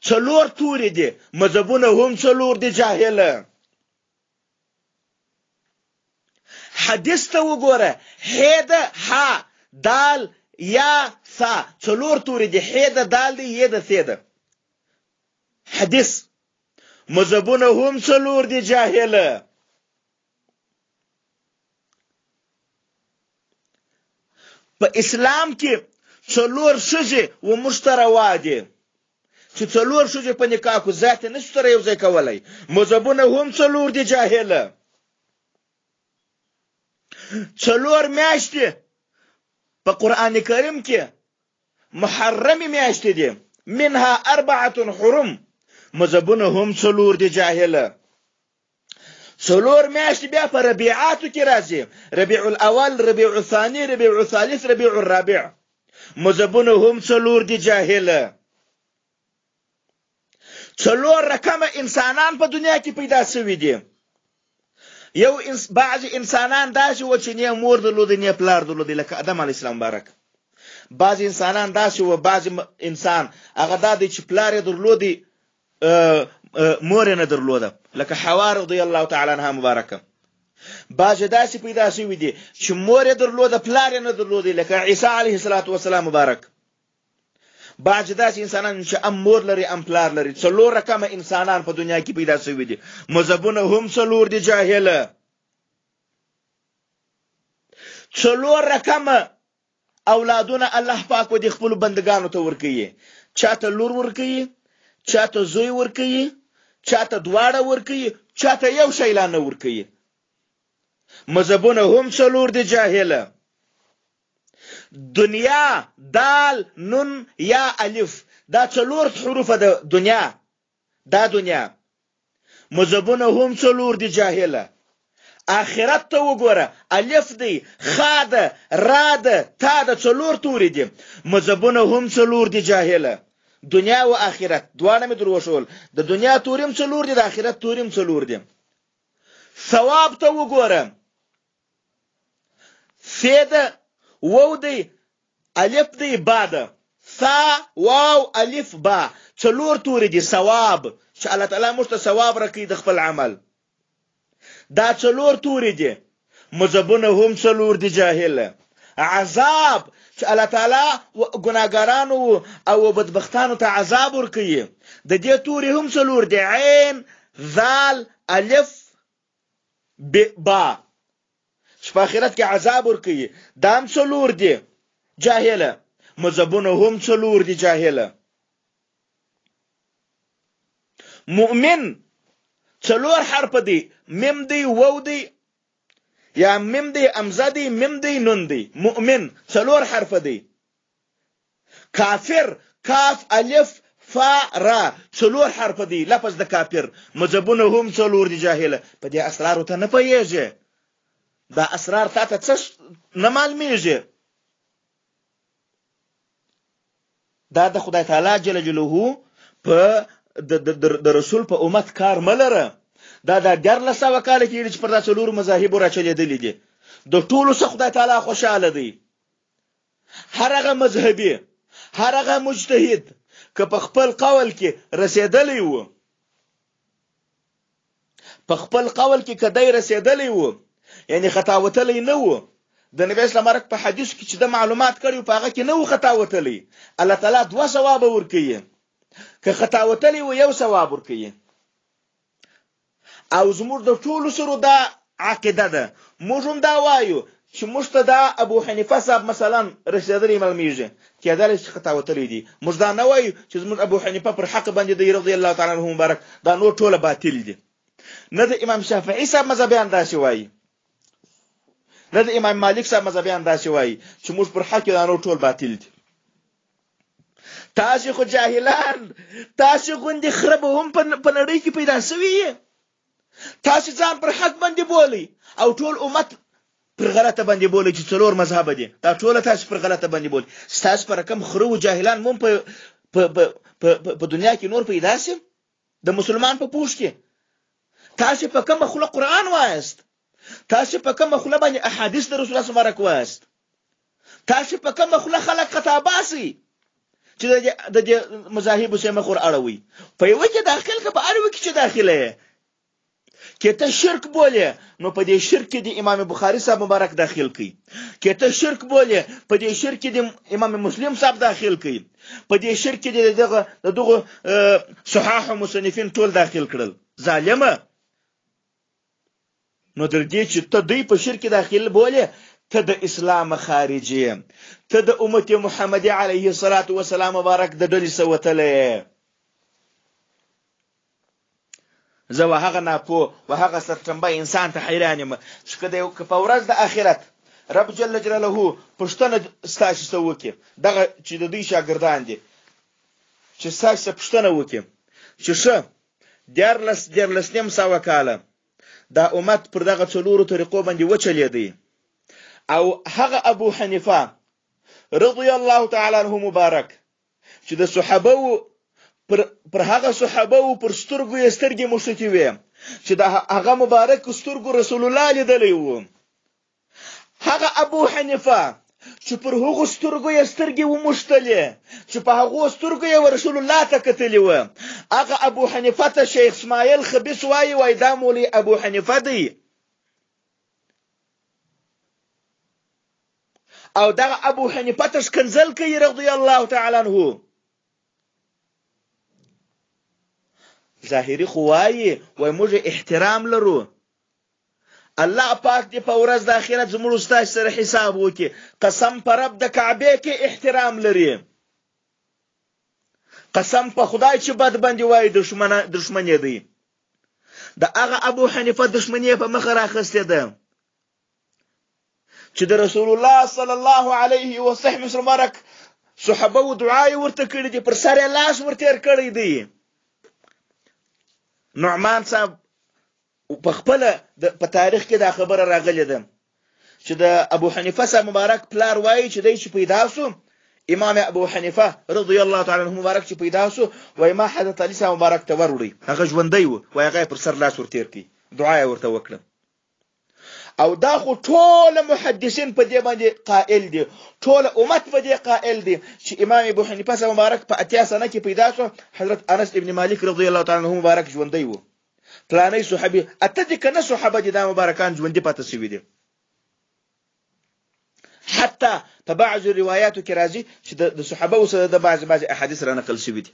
څلور توري دي مذهبونه هم څلور دي جاهله حدیث ته وګوره ه د ها دال یا سا څلور توري دي ه د دال دی ی د سې ده حدیث مذهبونه هم څلور دي جاهله په اسلام کې څلور شوزي و مشتروا دي چې څلور شوزي په نکاح کو ذات نه ستره یو ځای کولای مذهبونه هم څلور دي جاهله څلور میاشتې په قران کریم کې محرم میاشتې دي منها اربعه حرم مذهبونه هم څلور دي جاهله څلور میاشتې بیا په ربيعاتو کې راځي ربيع الاول ربيع الثاني ربيع الثالث ربيع الرابع مذهبونه هم څلور دي جاهله څلور رقمه انسانان په دنیا کې پیدا شوي دي یو انس بعض انسانان داسې و چې نه مور درلود نه پلار درلود لکه ادم علی السلام بارک بعض انسانان داسې و بعض انسان هغه د چې پلار درلود مور نه درلوده لکه حوا رضی الله تعالی عنها مبارکه بعض داسې پیدا شوي دي چې مور درلوده پلار نه درلوده لکه عیسی علیه السلام مبارک باج داسې انسانان چې ام مور لري ام پلار لري څلور رقم انسانان په دنیا کې پیدا شوي دي مذهبونه هم څلور دي جاهله څلور رقم اولادونه الله پاک و دي خپل بندگانو ته ورکوي چاته لور ورکوي چاته زوی ورکوي چاته دواړه ورکوي چاته یو شی لا نه ورکوي مذهبونه هم څلور دي جاهله دنیا دال نون یا الف دا څلور حروف د دنیا دا دنیا مزبونه هم څلور دي جاهله اخرت ته وګوره الف دی خا ده را ده تا ده څلور توري دي مزبونه هم څلور دي جاهله دنیا او اخرت دواړه مې دروښول د دنیا توریم څلور دي د اخرت توریم څلور دي ثواب ته وګوره سیده وو دی الف دی با ده سا واو الف با څلور توري دي ثواب چې الله تعالی موږ ته ثواب راکړي د خپل عمل دا څلور توري دي مذهبونه هم څلور دي جاهله عذاب چې الله تعالی ګناګارانو او بدبختانو ته عذاب ورکوي د دې توري هم څلور دي عین ذال الف ب با چې په آخرت کې عذاب ورکوي دا هم څلور دي جاهله مذهبونه هم څلور دي جاهله مؤمن څلور حرف دي میم دی وو دی یا میم دی امزه دی میم دی نون دی مؤمن څلور حرف دي کافر کاف الف فا را څلور حرف دي لفظ د کافر مذهبونه هم څلور دي جاهله په دې اسرار ته نه پوهیږي دا اسرار تا ته څه نه معلومیږي دا د خدای تعالی جل جلاله په د رسول په امت کار ملره دا د دیارلس سوه کاله کېږي چې پر دا څلورو مذاهبو راچلېدلي دي د ټولو څه خدای تعالی خوشحاله دی هر هغه مذهبي هر هغه مجتهد که په خپل قول کې رسېدلی و په خپل قول کې کدی رسېدلی و یعنی خطا وتلی نه وو د نبی اسلام رک په حدیث کې چې د معلومات کړي په هغه کې نه وو خطا وتلی الله تعالی دوه ثواب ورکړي که خطا وتلی وو یو ثواب ورکړي او زموږ د ټولو سره دا عقیده ده موږ هم دا وایو چې موږ ته دا ابو حنیفه صاحب مثلا رشدري ملمیږي کېدل چې خطا وتلی دي موږ دا نه وایو چې زموږ ابو حنیفه پر حق باندې دی رضی الله تعالی عنه مبارک دا نور ټوله باطل دي نه د امام شافعي صاحب مذهبيان دا شي وایي نه د امام مالک صاحب مذهبیان داسې وایي چې موږ پر حق دا نور ټول باطل دي تاسو خو جاهلان تاسو غوندې خره به هم په نړۍ کې پیدا سوي تاسو ځان پر حق باندې بولی او ټول امت پر غلطه باندې بولی چې څلور مذهب دي دا ټول تاسو پر غلطه باندې بولی تاسو پر کم خرو جاهلان مون په په دنیا کې نور پیدا سي د مسلمان په پوښ کې تاسو په کوم خلق قران وایست تاسو په کومه خوله باندې احادیث د رسول الله صلی الله علیه وسلم راکوست تاسو په کومه خوله خلک خطا باسي چې د د مذاهب سره مخور اړوي په یو کې داخل که په اړو کې چې داخله کې ته شرک بوله نو په دې شرک کې د امام بخاری صاحب مبارک داخل کی کې ته شرک بوله په دې شرک کې د امام مسلم صاحب داخل کی په دې شرک کې دغه دغه صحاح مصنفین ټول داخل کړل ظالمه نو در دې چې ته دوی په شرک داخل بولې ته د اسلام خارجي ته د امت محمدي عليه الصلاه والسلام مبارک د ډلې سوتلې زه وهغه ناپو وهغه سرټمبه انسان ته حیران یم چې کده یو په ورځ د آخرت رب جل جلاله پښتنه ستاسو سوکي دغه چې د دوی شاګردان دي چې ستاسو پښتنه وکي چې شه دیرلس دیرلس نیم سوه کاله دا امت پر دغه څلورو طریقو باندې وچلیدي او هغه ابو حنیفه رضی الله تعالی عنه مبارک چې د صحابه پر پر هغه صحابه پر سترګو یې سترګې مشتي وي چې دا هغه مبارک سترګو رسول الله لیدلی وو هغه ابو حنیفه چې پر هغو سترګو یې سترګې وموښتلې چې په هغو سترګو یې رسول الله ته کتلې وه هغه ابو حنیفه ته شیخ اسماعیل خبیس وایي وایي دا مولي ابو حنیفه دی او دغه ابو حنیفه ته ښکنځل کوي رضی الله تعالی عنه ظاهري خو وایي وایي موږ احترام لرو الله پاک دې په ورځ د آخرت زموږ استاد سره حساب وکي قسم پر رب د کعبه کې احترام لري قسم په خدای چې بد باندې وای دشمنه دشمنی دی د هغه ابو حنیفه دشمنی په مخ راخسته ده چې د رسول الله صلی الله علیه وسلم سره مرک صحابه و دعای ورته کړی دي پر سر لاس ورته کړی دی نعمان صاحب په خپل په تاریخ کې دا خبره راغلې ده چې د ابو حنیفه سره مبارک پلار وایي چې دای چې پیدا سو امام ابو حنیفه رضی الله تعالی عنه مبارک چې پیدا سو وای ما حضرت علي سره مبارک ته وروړي هغه ژوندۍ و وای هغه پر سر لاس ورتیر کی دعا یې ورته وکړه او دا خو ټول محدثین په دې باندې قائل دي ټول امت په دې قائل دي چې امام ابو حنیفه سره مبارک په اتیا سنه کې پیدا شو حضرت انس ابن مالک رضی الله تعالی عنه مبارک ژوندۍ و پلانې صحابي اته دي کنه صحابه دي دا مبارکان ژوند دي پاتې شوی دي حتی په بعض روایتو کې راځي چې د صحابه وسره د بعض بعض احادیث را نقل شوی دي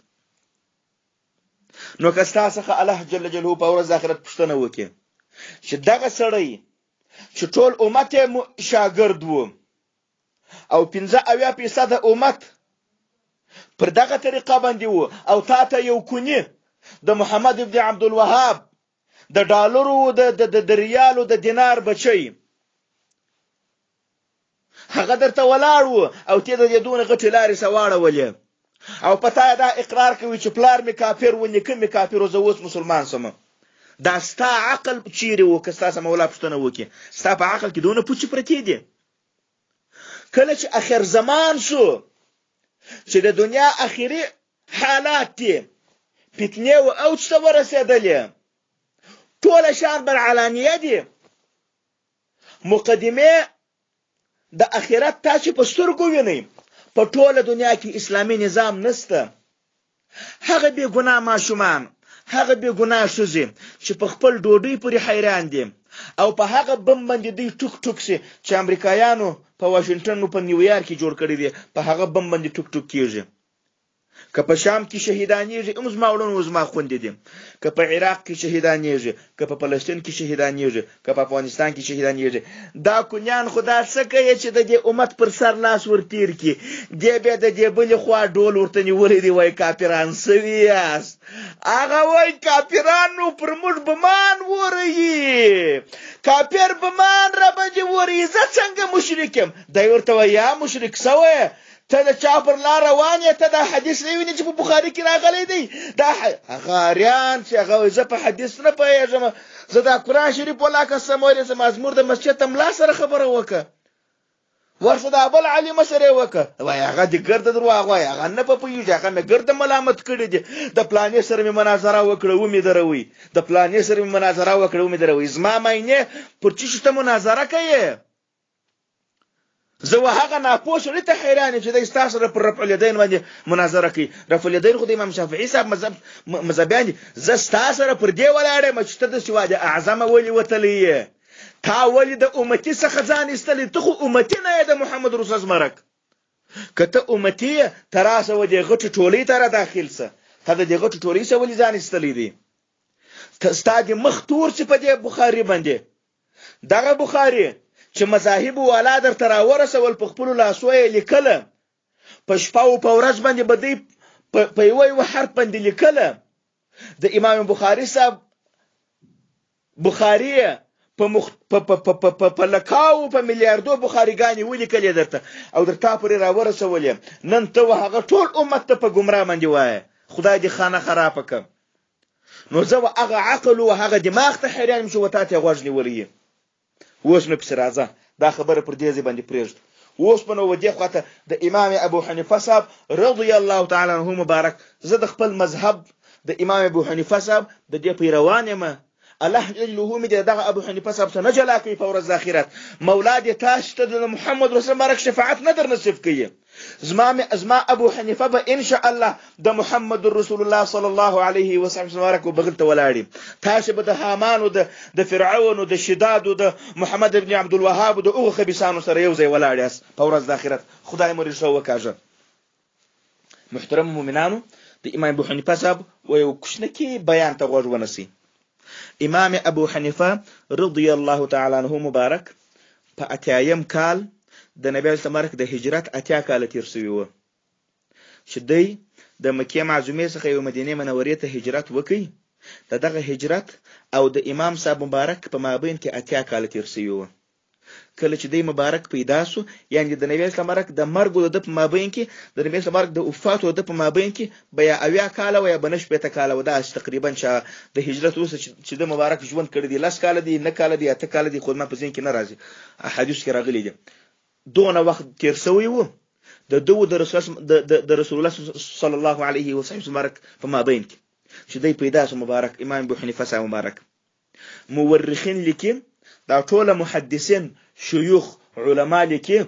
نو که تاسو څخه الله جل جلاله په ورځ آخرت پښتنه وکړي چې دغه سړی چې ټول امت یې شاګرد وو او 15 اویا فیصد امت پر دغه طریقه باندې وو او تا ته یو کونی د محمد ابن عبد الوهاب د ډالرو د د ریالو د دینار بچي هغه درته ولاړ وو او ته د دونه غټې لارې سواړولې او پتا دا اقرار کوي چې پلار می کافر و نیکه می کافر او زه اوس مسلمان سم دا ستا عقل چیرې و که ستا مولا پښتنه وکي ستا په عقل کې دونه پوچ پرتی دي کله چې اخر زمان شو چې د دنیا اخیری حالات دي فتنې او اوج ته ورسېدلې ټول اشعار بر علانیه دي مقدمه د اخرت تاسو په سترګو وینئ په ټوله دنیا کې اسلامي نظام نشته هغه بې ګناه ماشومان هغه بې ګناه ښځې چې په خپل ډوډۍ پورې حیران دي او په هغه بم باندې دوی ټوک ټوک سي چې امریکایانو په واشنگټن او په نیویارک کې جوړ کړی دی په هغه بم باندې ټوک ټوک کیږي که په شام کې شهیدانېږي هم زما وړونه زما خوندې دي که په عراق کې شهیدانېږي که په فلسطین کې شهیدانېږي که په افغانستان کې شهیدانېږي دا کونیان خو دا څه کوي چې د دې امت پر سر لاس ورتیر کړي دې بیا د دې بلې خوا ډول ورته نیولی دی وایي کافران سوي یاست هغه وایي کافرانو پر موږ بمان وروي کافر بمان راباندې وروي زه څنګه مشرک یم دی ورته وایي یا مشرک سوی ته د چا پر لار روان یې ته دا حدیث نه ویني چې په بخاري کې راغلی دی دا هغه اریان چې هغه زه په حدیث نه پوهېږم زه دا قرآن شریف ولا قسم ویلی زما مزمور د مسجد ته ملا سره خبره وکړه ورسه دا بل عالمه سره وکړه وای هغه دې ګرد درواغ وای هغه نه په پوهېږي هغه مې ګرد ملامت کړی دی د پلانې سره مې مناظره وکړه ومې دروي د پلانې سره مې مناظره وکړه ومې دروي زما ماینې پر چی شته مناظره کوي زه هغه ناپوه سړي ته حیران یم چې دی ستا سره پر رفع الیدین باندې مناظره کوي رفع الیدین خو د امام شافعي صاحب مذهب مذهبیان دي زه ستا سره پر دې ولاړ یم چې ته داسې وایې اعظمه ولې وتلی تا ولې د امتي څخه ځان ایستلی ته خو امتي نه یې د محمد رسول زمرک که ته امتي یې ته راسه و دې غټې ټولۍ ته را داخل شه تا د دې غټې ټولۍ څخه ولې ځان ایستلی دی ستا د مخ تور چې په دې بخاري باندې دغه بخاري چې مذاهب والا در ترا ورسول په خپل لاسو یې لیکله په شپه او په ورځ باندې بدی په یو یو حرف باندې لیکله د امام بخاری صاحب بخاری په مخ په په په په لکاو په میلیاردو بخاریګانی ولیکلې درته او درته پرې راورسولې نن ته هغه ټول امت ته په ګمرا باندې وای خدای دې خانه خراب کړ نو زه هغه عقل او هغه دماغ ته حیران شو وتاته غوږ نیولې اوس نو پسې راځه دا خبره پر دې ځای باندې پرېږدو اوس په نو دې خواته د امام ابو حنیفه صاحب رضی الله تعالی عنه مبارک زه د خپل مذهب د امام ابو حنیفه صاحب د دې پیروان یم الله جله می دغه ابو حنیفه صاحب ته نه جلا کوي په ورځ اخرت مولا دې تاسو ته د محمد رسول مبارک شفاعت نه در نصیب کړي زما زما ابو حنیفه به ان شاء الله د محمد رسول الله صلی الله علیه وسلم سره بغل ته ولاړی تاسو به د حامانو د د فرعون د شداد د محمد ابن عبد الوهاب د اوغه خبيسانو سره یو ځای ولاړیاس په ورځ د اخرت خدای مو رښو وکاژه محترم مؤمنانو د امام ابو حنیفه صاحب و یو کوشنکی بیان ته غوږ ونسی امام ابو حنیفه رضی الله تعالی عنه مبارک په اتیایم کال د نبی اسلام مرک د هجرت اتیا کال تیر شوی و چې دی د مکې معزومې څخه یو مدینه منورې ته هجرت وکړي د دغه هجرت او د امام صاحب مبارک په مابین کې اتیا کال تیر شوی و کله چې دی مبارک پیدا سو یعنی د نبی اسلام مرک د مرګ او د په مابین کې د نبی اسلام مرک د وفات او د په مابین کې بیا اویا کال او یا بنش پته کال او دا تقریبا چې د هجرت وروسته چې د مبارک ژوند کړی دی لاس کال دی نه کال دی اته کال دی خو ما په ځین کې نه راځي احادیث کې راغلي دي دونه وخت تیر شوی و د دوه د رسول د رسول الله صلی الله علیه وسلم مبارک په مابین کې چې دی پیدا شو مبارک امام ابو حنیفه سره مبارک مورخین لیکي دا ټول محدثین شيوخ علما لیکي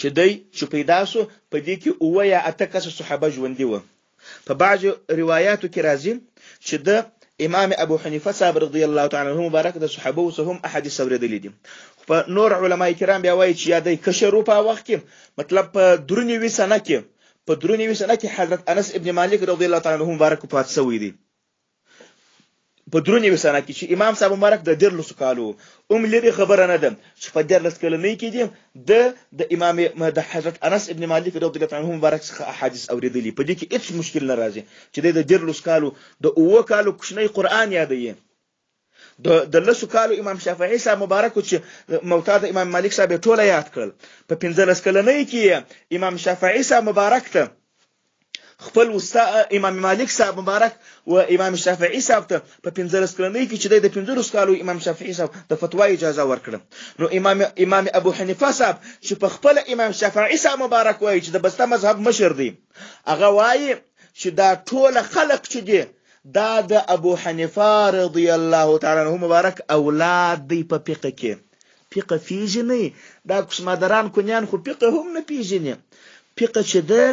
چې دی چې پیدا شو په دې کې اوه یا اته کس صحابه ژوندې و په بعض روایتو کې راځي چې د امام ابو حنیفه صاحب رضی الله تعالی عنه مبارک د صحابه وسهم احادیث اوریدلې دي په نور علما کرام بیا وایي چې یادای کشرو په وخت کې مطلب په درونی وسنه کې په درونی وسنه کې حضرت انس ابن مالک رضی الله تعالی عنہ مبارک پات سوی دی په درونی وسنه کې چې امام صاحب مبارک د ډیر لس کالو اوم لري خبره نه ده چې په ډیر لس کلو نه کې دي د د امام د حضرت انس ابن مالک رضی الله تعالی عنہ مبارک څخه احادیث اوریدلی په دې کې هیڅ مشکل نه راځي چې د ډیر لس کالو د اوه کالو کوچنی قران یادایي د لسو کالو امام شافعي صاحب مبارک چې موتا د امام مالک صاحب ټوله یاد کړل په 15 کلنۍ کې امام شافعي صاحب مبارک ته خپل وستا امام مالک صاحب مبارک و امام شافعي صاحب ته په 15 کلنۍ کې چې د 15 کالو امام شافعي صاحب د فتوا اجازه ورکړه نو امام امام ابو حنیفه صاحب چې په خپل امام شافعي صاحب مبارک وایي چې د بسته مذهب مشر دی هغه وایي چې دا ټول خلق چې دي دا د ابو حنیفه رضی الله تعالی عنہ مبارک اولاد دی په فقه کې فقه پیژنې دا کوسمدران کونیان خو فقه هم نه پیژنې فقه چې ده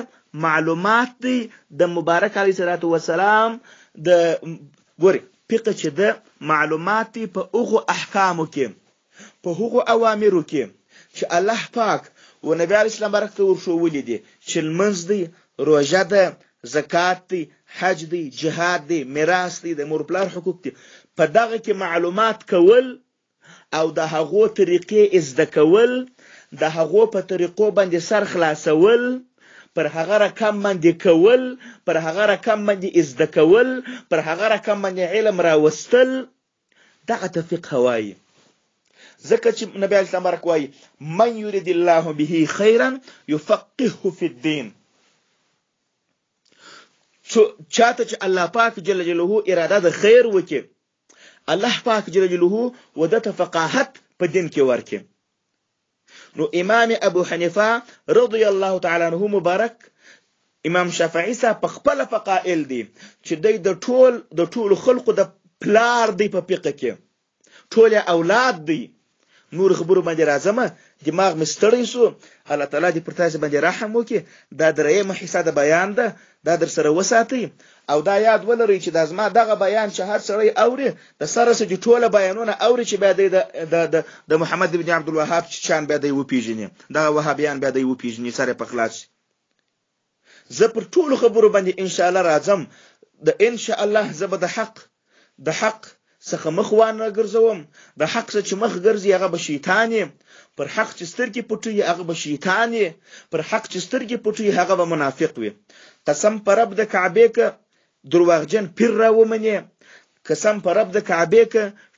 معلومات دی د مبارک علی صلوات و سلام د ګوري فقه چې ده معلومات دی په هغه احکامو کې په هغه اوامرو کې چې الله پاک و نبی علی اسلام برکته ورشو ولیدي چې المنځ دی روژه ده زکات دی حج دی جهاد دی میراث دی د مور پلار حقوق دی په دغه کې معلومات کول او د هغو طریقې زده کول د هغو په طریقو باندې سر خلاصول پر هغه رقم باندې کول پر هغه رقم باندې زده کول پر هغه رقم باندې علم راوستل دغه ته فقه وایي ځکه چې نبی علیه السلام برک وایي من یرید الله به خیرا یفقهه فی الدین چاته چې الله پاک جل جلاله اراده د خیر وکړي الله پاک جل جلاله ودته فقاهت په دین کې ورکړي نو امام ابو حنیفه رضی الله تعالی عنه مبارک امام شافعی سا په خپل فقائل دی چې د ټول د ټول خلقو د پلار دی په فقہ کې ټول اولاد دی نور خبرو باندې راځم دماغ مې ستړی شو الله تعالی دې پر تاسو باندې رحم وکړي دا درېمه حصہ د بیان ده دا در سره وساتئ او دا یاد ولرئ چې دا زما دغه بیان چې هر سړی اوري د سره سره ټوله بیانونه اوري چې بیا د د محمد بن عبد الوهاب چان بیا دی وپیژني دا وهابیان بیا دی وپیژني سره په خلاص زه پر ټولو خبرو باندې ان شاء الله راځم د ان شاء الله زه به د حق د حق څخه مخ وانه ګرځوم د حق څخه مخ ګرځي هغه به شیطان پر حق چې سترګې پټوي هغه به شیطان پر حق چې سترګې پټوي هغه به منافق وي قسم پر رب د کعبه ک درواغجن پیر را ومني قسم پر رب د کعبه ک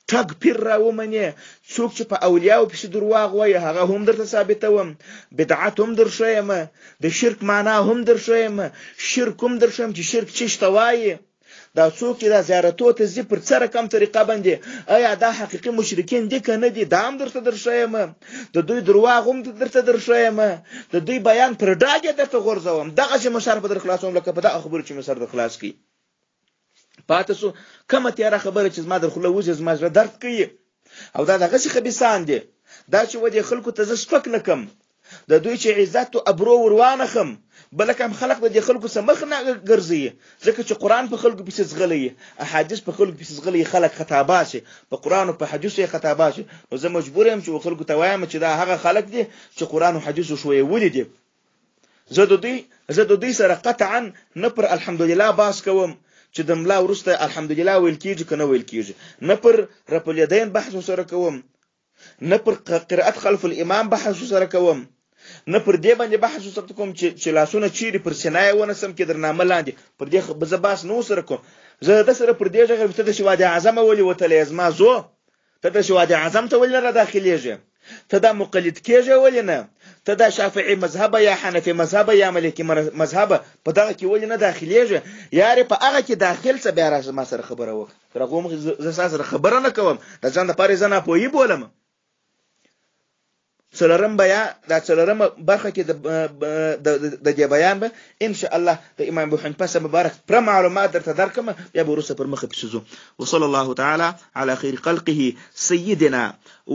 ټګ پیر را ومني څوک چې په اولیاو پسې درواغ وایي هغه هم درته ثابتوم بدعت هم در شویم د شرک معنا هم در شویم شرک هم در شویم چې شرک چی شته وایي دا څوک چې دا زیارتو ته ځي پر څه رقم طریقه باندې آیا دا حقيقي مشرکین دي که نه دي دا هم درته درښیم د دوی درواغ هم درته درښیم د دوی بیان پر ډاګه درته غورځوم دغسې مشر به در خلاصوم لکه په دغه خبرو چې مې سر در خلاص کړي پاتې سو کومه تیاره خبره چې زما در خوله وځي زما زړه درد کوي او دا دغسې خبیسان دي دا چې ودې خلکو ته زه سپک نه کم د دوی چې عزت او ابرو وروانه خم بلکې هم خلق د دې خلکو سمخ نه ګرځي ځکه چې قران په خلکو پسې زغلی احادیث په خلکو پسې زغلی خلق خطا باسي په قران او په حدیث یې خطا باسي نو زه مجبور یم چې خلکو ته وایم چې دا هغه خلق دي چې قران او حدیث شوې ولیدي زه د دوی زه د دوی سره قطعا نه پر الحمدلله باس کوم چې د ملا ورسته الحمدلله ویل کیږي کنه ویل کیږي نه پر رب الیدین بحث سره کوم نه پر قرأت خلف الامام بحث سره کوم نه پر دې باندې بحث وسره کوم چې چې لاسونه چیرې پر سینای ونه سم کې درنامه لاندې پر دې به زه باس نه وسره کوم زه د سره پر دې ژغه ته د شواد اعظم ولې وتلې زما زو ته د شواد اعظم ته ولې را داخليږي ته دا مقلد کېږي ولې نه ته دا شافعي مذهب یا حنفي مذهب یا مالکي مذهب په دغه کې ولې نه داخليږي یاري په هغه کې داخل څه بیا راځه ما سره خبره وکړه راغوم زه سره خبره نه کوم د ځان د پاره زنه پوي بولم څلورم بیا دا څلورم برخه کې د د دې بیان به ان شاء الله د امام ابو حنیفه سره مبارک پر معلومات درته درکم بیا به روسه پر مخ بسزو وصلى الله تعالى على خير خلقه سيدنا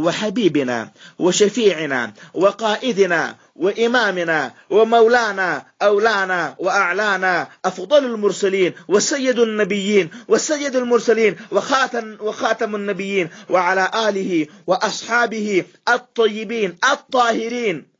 وحبيبنا وشفيعنا وقائدنا وإمامنا ومولانا أولانا وأعلانا أفضل المرسلين وسيد النبيين وسيد المرسلين وخاتم, وخاتم النبيين وعلى آله وأصحابه الطيبين الطاهرين